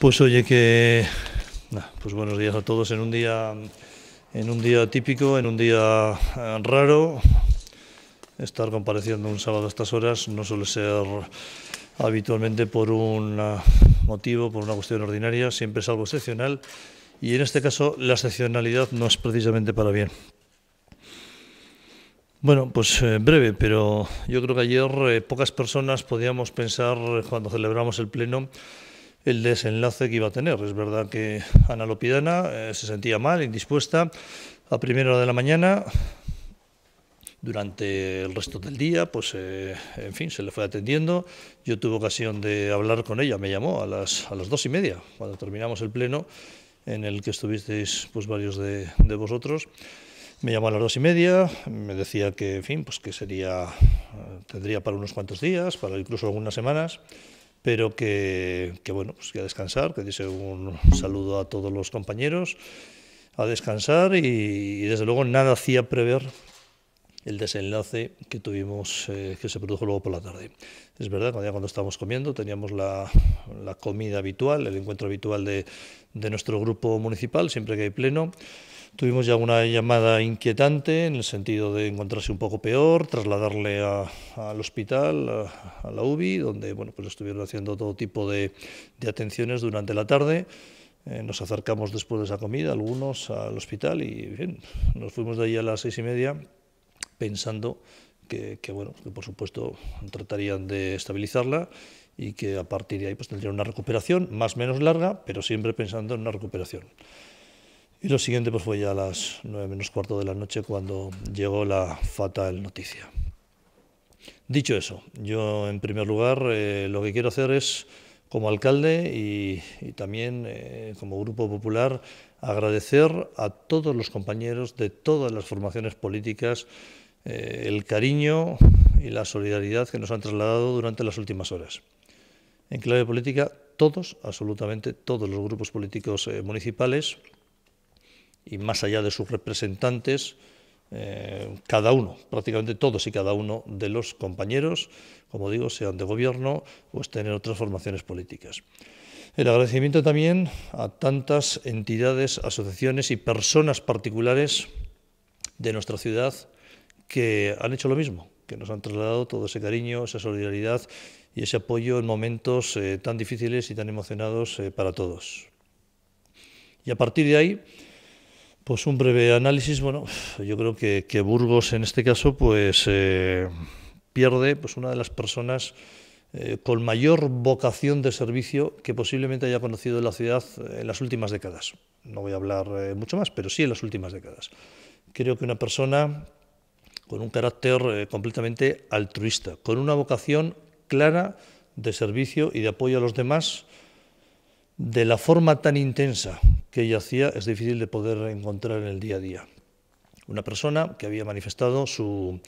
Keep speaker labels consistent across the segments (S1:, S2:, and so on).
S1: Pues oye que, pues buenos días a todos en un día, en un día típico, en un día eh, raro. Estar compareciendo un sábado a estas horas no suele ser habitualmente por un eh, motivo, por una cuestión ordinaria, siempre es algo excepcional y en este caso la excepcionalidad no es precisamente para bien. Bueno, pues eh, breve, pero yo creo que ayer pocas personas podíamos pensar, cuando celebramos el Pleno, el desenlace que iba a tener. Es verdad que Ana Lopidana eh, se sentía mal, indispuesta, a primera hora de la mañana. Durante el resto del día, pues, eh, en fin, se le fue atendiendo. Yo tuve ocasión de hablar con ella, me llamó a las, a las dos y media, cuando terminamos el pleno, en el que estuvisteis pues, varios de, vosotros me llamó a las dos y media, me decía que, en fin, pues que sería, eh, tendría para unos cuantos días, para incluso algunas semanas pero que, que bueno, pues a descansar, que dice un saludo a todos los compañeros, a descansar y, desde luego nada hacía prever el desenlace que tuvimos, eh, que se produjo luego por la tarde. Es verdad, cuando, cuando estábamos comiendo teníamos la, la comida habitual, el encuentro habitual de, de nuestro grupo municipal, siempre que hay pleno. Tuvimos ya una llamada inquietante en el sentido de encontrarse un poco peor, trasladarle al hospital, a, la UBI, donde bueno, pues estuvieron haciendo todo tipo de, atenciones durante la tarde. Eh, nos acercamos después de esa comida, algunos, al hospital y bien, nos fuimos de ahí a las seis y media pensando que, bueno, que por supuesto tratarían de estabilizarla y que a partir de ahí pues, tendría una recuperación, más o menos larga, pero siempre pensando en una recuperación. Y lo siguiente pues fue ya a las nueve menos cuarto de la noche cuando llegó la fatal noticia. Dicho eso, yo en primer lugar eh, lo que quiero hacer es, como alcalde y, también eh, como Grupo Popular, agradecer a todos los compañeros de todas las formaciones políticas eh, el cariño y la solidaridad que nos han trasladado durante las últimas horas. En clave política, todos, absolutamente todos los grupos políticos municipales, y más allá de sus representantes, eh, cada uno, prácticamente todos y cada uno de los compañeros, como digo, sean de gobierno o estén en otras formaciones políticas. El agradecimiento también a tantas entidades, asociaciones y personas particulares de nuestra ciudad que han hecho lo mismo, que nos han trasladado todo ese cariño, esa solidaridad y ese apoyo en momentos eh, tan difíciles y tan emocionados eh, para todos. Y a partir de ahí, pues un breve análisis. Bueno, yo creo que, Burgos en este caso pues eh, pierde pues una de las personas eh, con mayor vocación de servicio que posiblemente haya conocido la ciudad eh, en las últimas décadas. No voy a hablar mucho más, pero sí en las últimas décadas. Creo que una persona con un carácter completamente altruista, con una vocación clara de servicio y de apoyo a los demás de la forma tan intensa que ella hacía es difícil de poder encontrar en el día a día. Una persona que había manifestado su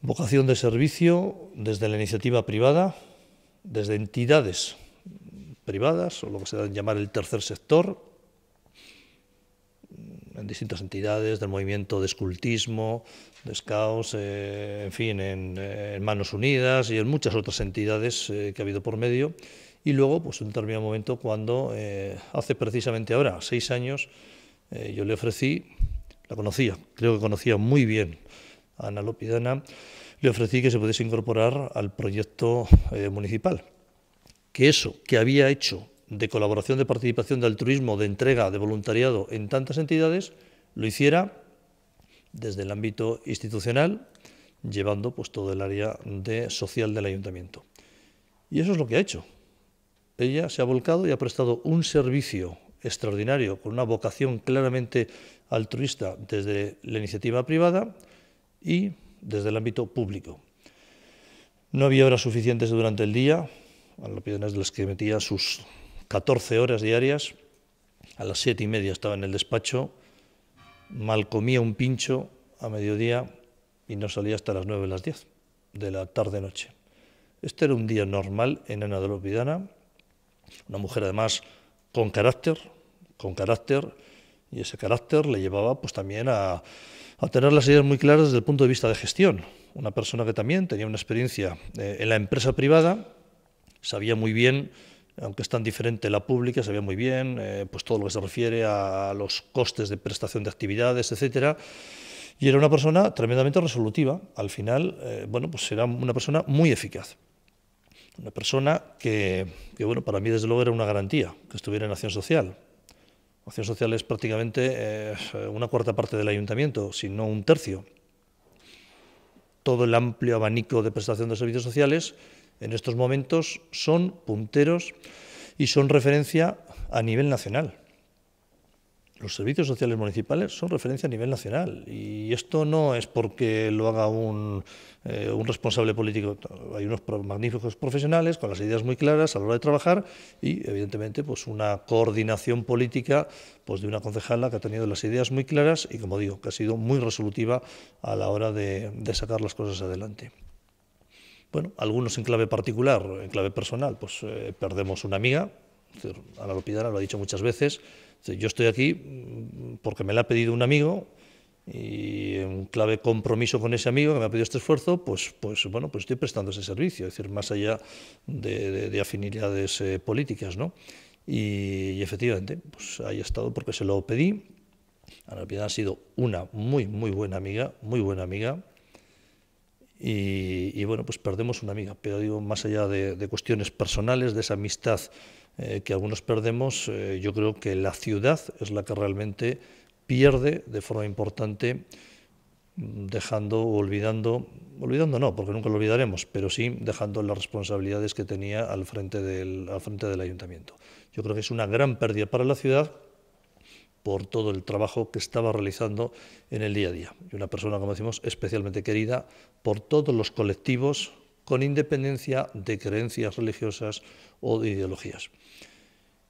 S1: vocación de servicio desde la iniciativa privada, desde entidades privadas, o lo que se da en llamar el tercer sector, en distintas entidades del movimiento de escultismo, de scouts, eh, en fin, eh, en, Manos Unidas y en muchas otras entidades eh, que ha habido por medio, y luego, pues un determinado momento, cuando eh, hace precisamente ahora seis años, eh, yo le ofrecí, la conocía, creo que conocía muy bien a Ana Lopidana, le ofrecí que se pudiese incorporar al proyecto eh, municipal. Que eso que había hecho de colaboración, de participación, de altruismo, de entrega, de voluntariado en tantas entidades, lo hiciera desde el ámbito institucional, llevando pues todo el área de social del ayuntamiento. Y eso es lo que ha hecho ella se ha volcado y ha prestado un servicio extraordinario, con una vocación claramente altruista desde la iniciativa privada y desde el ámbito público. No había horas suficientes durante el día, a es de las que metía sus 14 horas diarias, a las siete y media estaba en el despacho, mal comía un pincho a mediodía y no salía hasta las 9 o las 10 de la tarde-noche. Este era un día normal en Ana de Lopidana, una mujer además con carácter, con carácter, y ese carácter le llevaba pues también a, tener las ideas muy claras desde el punto de vista de gestión. Una persona que también tenía una experiencia eh, en la empresa privada, sabía muy bien aunque es tan diferente la pública, sabía muy bien, eh, pues todo lo que se refiere a los costes de prestación de actividades, etcétera. Y era una persona tremendamente resolutiva. Al final, eh, bueno, pues era una persona muy eficaz. Una persona que, bueno, para mí desde luego era una garantía, que estuviera en acción social. Acción social es prácticamente eh, una cuarta parte del ayuntamiento, si no un tercio. Todo el amplio abanico de prestación de servicios sociales en estos momentos son punteros y son referencia a nivel nacional los servicios sociales municipales son referencia a nivel nacional y esto no es porque lo haga un, eh, responsable político. Hay unos magníficos profesionales con las ideas muy claras a la hora de trabajar y evidentemente pues una coordinación política pues de una concejala que ha tenido las ideas muy claras y como digo que ha sido muy resolutiva a la hora de, sacar las cosas adelante bueno, algunos en clave particular, en clave personal, pues eh, perdemos una amiga, a la Ana Lopidana lo ha dicho muchas veces, yo estoy aquí porque me la ha pedido un amigo y en clave compromiso con ese amigo que me ha pedido este esfuerzo, pues, pues bueno, pues estoy prestando ese servicio, es decir, más allá de, afinidades eh, políticas, ¿no? Y, efectivamente, pues ahí he estado porque se lo pedí. Ana Piedad ha sido una muy, muy buena amiga, muy buena amiga. Y, bueno, pues perdemos una amiga, pero digo, más allá de, de cuestiones personales, de esa amistad eh, que algunos perdemos, eh, yo creo que la ciudad es la que realmente pierde de forma importante, mm, dejando o olvidando, olvidando no, porque nunca lo olvidaremos, pero sí dejando las responsabilidades que tenía al frente del, al frente del ayuntamiento. Yo creo que es una gran pérdida para la ciudad por todo el trabajo que estaba realizando en el día a día. Y una persona, como decimos, especialmente querida por todos los colectivos con independencia de creencias religiosas o de ideologías.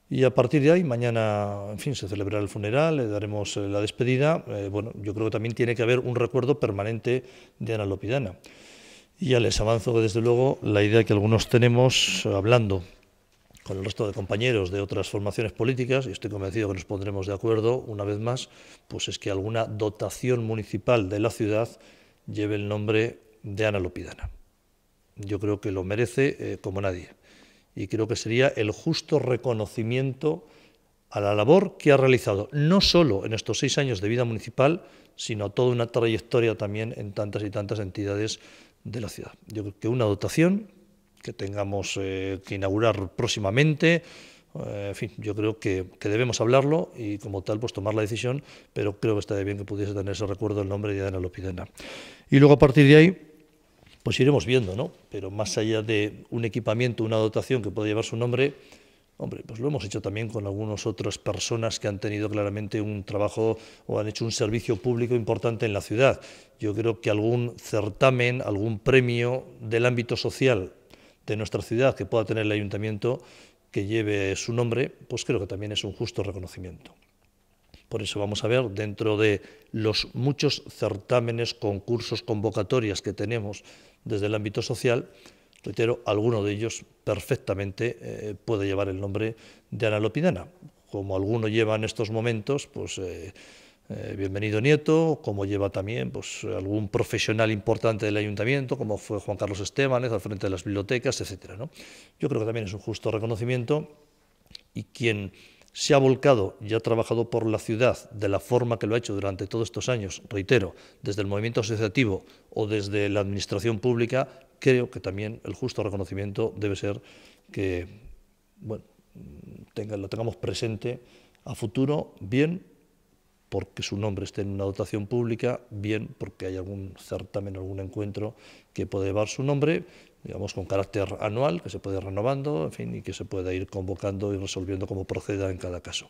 S1: Y a partir de ahí, mañana, en fin, se celebrará el funeral, le daremos eh, la despedida. Eh, bueno, yo creo que también tiene que haber un recuerdo permanente de Ana Lopidana. Y ya les avanzo que, desde luego, la idea que algunos tenemos eh, hablando con el resto de compañeros de otras formaciones políticas, y estoy convencido que nos pondremos de acuerdo una vez más, pues es que alguna dotación municipal de la ciudad lleve el nombre de Ana Lopidana yo creo que lo merece eh, como nadie. Y creo que sería el justo reconocimiento a la labor que ha realizado, no solo en estos seis años de vida municipal, sino toda una trayectoria también en tantas y tantas entidades de la ciudad. Yo creo que una dotación que tengamos eh, que inaugurar próximamente, eh, en fin, yo creo que, debemos hablarlo y como tal pues tomar la decisión, pero creo que estaría bien que pudiese tener ese recuerdo el nombre de Ana Lopidena. Y luego a partir de ahí pues iremos viendo, ¿no? Pero más allá de un equipamiento, una dotación que pueda llevar su nombre, hombre, pues lo hemos hecho también con algunas otras personas que han tenido claramente un trabajo o han hecho un servicio público importante en la ciudad. Yo creo que algún certamen, algún premio del ámbito social de nuestra ciudad que pueda tener el ayuntamiento que lleve su nombre, pues creo que también es un justo reconocimiento. Por eso vamos a ver, dentro de los muchos certámenes, concursos, convocatorias que tenemos desde el ámbito social, reitero, alguno de ellos perfectamente eh, puede llevar el nombre de Ana Lopidana. Como alguno lleva en estos momentos, pues eh, eh, bienvenido Nieto, como lleva también pues, algún profesional importante del ayuntamiento, como fue Juan Carlos Estebanes al frente de las bibliotecas, etc. Yo creo que también es un justo reconocimiento y quien se ha volcado y ha trabajado por la ciudad de la forma que lo ha hecho durante todos estos años, reitero, desde el movimiento asociativo o desde la administración pública, creo que también el justo reconocimiento debe ser que lo tengamos presente a futuro, bien porque su nombre esté en una dotación pública, bien porque hay algún certamen, algún encuentro que puede llevar su nombre, digamos, con carácter anual, que se puede ir renovando, en fin, y que se pueda ir convocando y resolviendo como proceda en cada caso.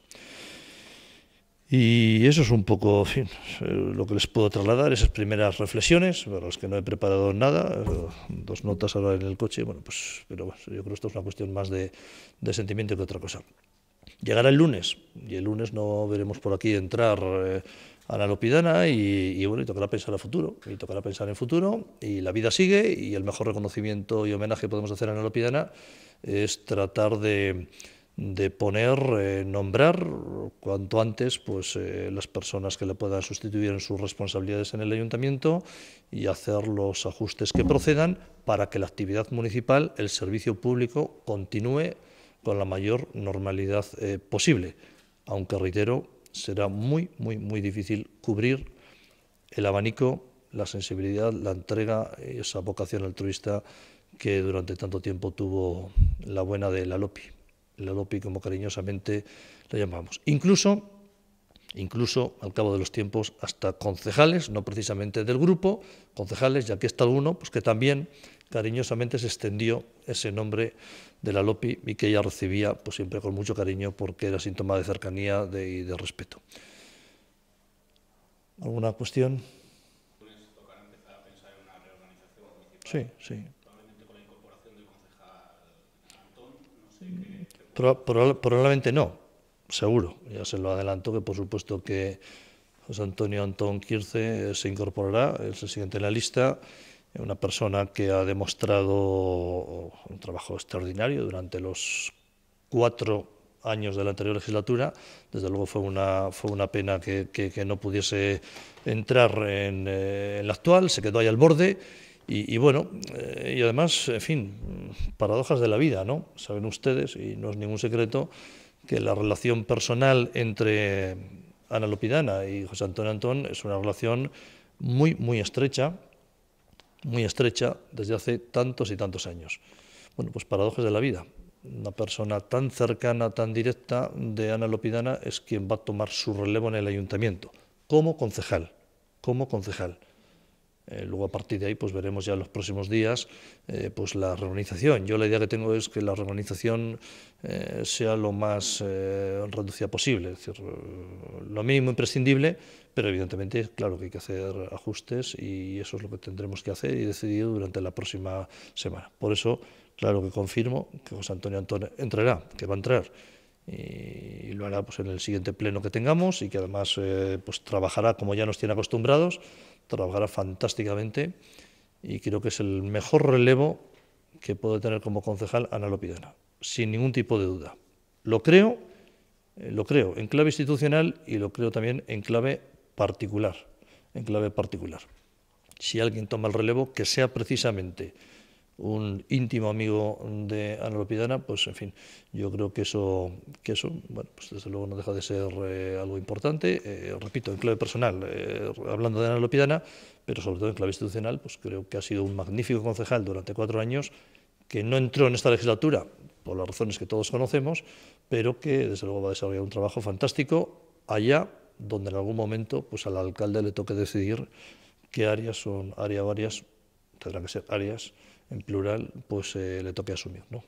S1: Y eso es un poco en fin, eh, lo que les puedo trasladar, esas primeras reflexiones, para las que no he preparado nada, dos notas ahora en el coche, bueno, pues, pero yo creo que esto es una cuestión más de sentimiento que otra cosa. Llegará el lunes, y el lunes no veremos por aquí entrar eh, a la lopidana y, bueno, y tocará pensar a futuro, y tocará pensar en futuro, y la vida sigue, y el mejor reconocimiento y homenaje que podemos hacer a la lopidana es tratar de, poner, eh, nombrar cuanto antes pues, eh, las personas que le puedan sustituir en sus responsabilidades en el ayuntamiento y hacer los ajustes que procedan para que la actividad municipal, el servicio público, continúe con la mayor normalidad eh, posible, aunque reitero, será muy, muy, muy difícil cubrir el abanico, la sensibilidad, la entrega, eh, esa vocación altruista que durante tanto tiempo tuvo la buena de la Lopi, la Lopi como cariñosamente la llamamos. Incluso incluso al cabo de los tiempos hasta concejales, no precisamente del grupo, concejales, ya que está uno, pues que también cariñosamente se extendió ese nombre de la Lopi y que ella recibía pues siempre con mucho cariño porque era síntoma de cercanía y de respeto. ¿Alguna cuestión? Sí, sí. Probablemente no, seguro. Ya se lo adelanto que por supuesto que José Antonio Antón Quirce se incorporará, es el siguiente en la lista, una persona que ha demostrado un trabajo extraordinario durante los cuatro años de la anterior legislatura. Desde luego fue una, fue una pena que, que, no pudiese entrar eh, en, la actual, se quedó ahí al borde. Y, bueno, eh, y además, en fin, paradojas de la vida, ¿no? Saben ustedes, y no es ningún secreto, que la relación personal entre Ana Lopidana y José Antonio Antón es una relación muy, muy estrecha, muy estrecha desde hace tantos y tantos años. Bueno, pues paradojas de la vida. Una persona tan cercana, tan directa de Ana Lopidana es quien va a tomar su relevo en el ayuntamiento, como concejal, como concejal. Eh, luego a partir de ahí pues veremos ya en los próximos días eh, pues la reorganización. Yo la idea que tengo es que la reorganización eh, sea lo más reducida posible, es decir, lo mínimo imprescindible, pero evidentemente claro que hay que hacer ajustes y eso es lo que tendremos que hacer y decidir durante la próxima semana. Por eso, claro que confirmo que José Antonio Antón entrará, que va a entrar y lo hará pues en el siguiente pleno que tengamos y que además pues trabajará como ya nos tiene acostumbrados trabajará fantásticamente y creo que es el mejor relevo que puede tener como concejal Ana Lopidana, sin ningún tipo de duda. Lo creo, eh, lo creo en clave institucional y lo creo también en clave particular, en clave particular. Si alguien toma el relevo, que sea precisamente un íntimo amigo de Ana Lopidana, pues en fin, yo creo que eso, que eso bueno, pues desde luego no deja de ser eh, algo importante, eh, repito, en clave personal, eh, hablando de Ana Lopidana, pero sobre todo en clave institucional, pues creo que ha sido un magnífico concejal durante cuatro años, que no entró en esta legislatura por las razones que todos conocemos, pero que desde luego va a desarrollar un trabajo fantástico allá donde en algún momento pues al alcalde le toque decidir qué áreas son áreas varias, tendrán que ser áreas en plural, pues eh, le toque asumir. ¿no?